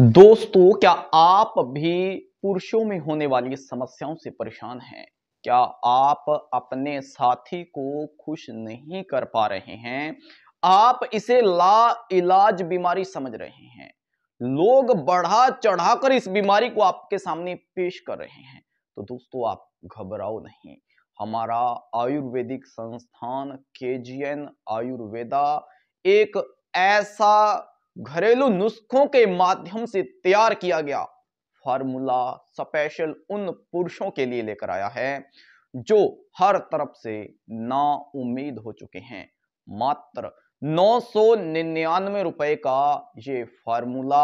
दोस्तों क्या आप भी पुरुषों में होने वाली समस्याओं से परेशान हैं क्या आप अपने साथी को खुश नहीं कर पा रहे हैं आप इसे ला इलाज बीमारी समझ रहे हैं लोग बढ़ा चढ़ाकर इस बीमारी को आपके सामने पेश कर रहे हैं तो दोस्तों आप घबराओ नहीं हमारा आयुर्वेदिक संस्थान के आयुर्वेदा एक ऐसा घरेलू नुस्खों के माध्यम से तैयार किया गया फार्मूला स्पेशल उन पुरुषों के लिए लेकर आया है जो हर तरफ से ना उम्मीद हो चुके हैं मात्र नौ सौ निन्यानवे रुपए का ये फार्मूला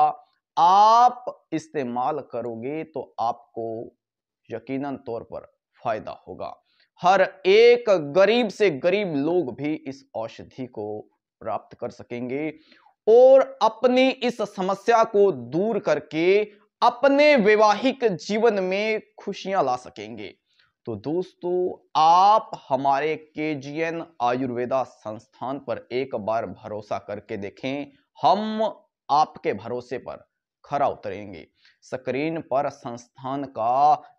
आप इस्तेमाल करोगे तो आपको यकीनन तौर पर फायदा होगा हर एक गरीब से गरीब लोग भी इस औषधि को प्राप्त कर सकेंगे और अपनी इस समस्या को दूर करके अपने वैवाहिक जीवन में खुशियां ला सकेंगे तो दोस्तों आप हमारे के आयुर्वेदा संस्थान पर एक बार भरोसा करके देखें हम आपके भरोसे पर खरा उतरेंगे स्क्रीन पर संस्थान का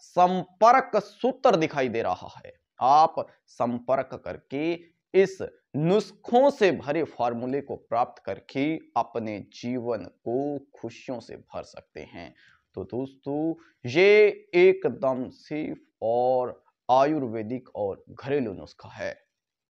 संपर्क सूत्र दिखाई दे रहा है आप संपर्क करके इस नुस्खों से भरे फॉर्मूले को प्राप्त करके अपने जीवन को खुशियों से भर सकते हैं तो दोस्तों ये एकदम सेफ और आयुर्वेदिक और घरेलू नुस्खा है